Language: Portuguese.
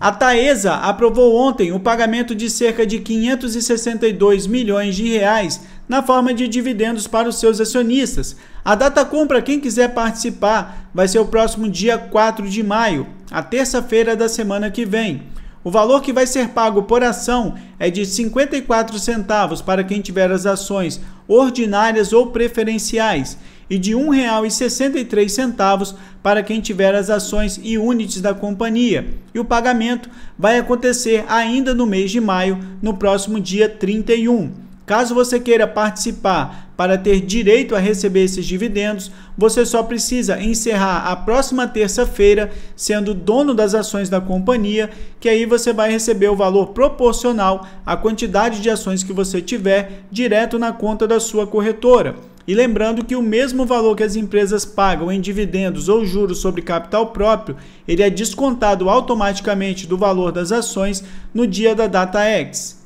A Taesa aprovou ontem o pagamento de cerca de 562 milhões de reais na forma de dividendos para os seus acionistas. A data compra, quem quiser participar, vai ser o próximo dia 4 de maio, a terça-feira da semana que vem. O valor que vai ser pago por ação é de 54 centavos para quem tiver as ações ordinárias ou preferenciais e de R$ 1,63 para quem tiver as ações e units da companhia. E o pagamento vai acontecer ainda no mês de maio, no próximo dia 31. Caso você queira participar para ter direito a receber esses dividendos, você só precisa encerrar a próxima terça-feira sendo dono das ações da companhia, que aí você vai receber o valor proporcional à quantidade de ações que você tiver direto na conta da sua corretora. E lembrando que o mesmo valor que as empresas pagam em dividendos ou juros sobre capital próprio, ele é descontado automaticamente do valor das ações no dia da data X.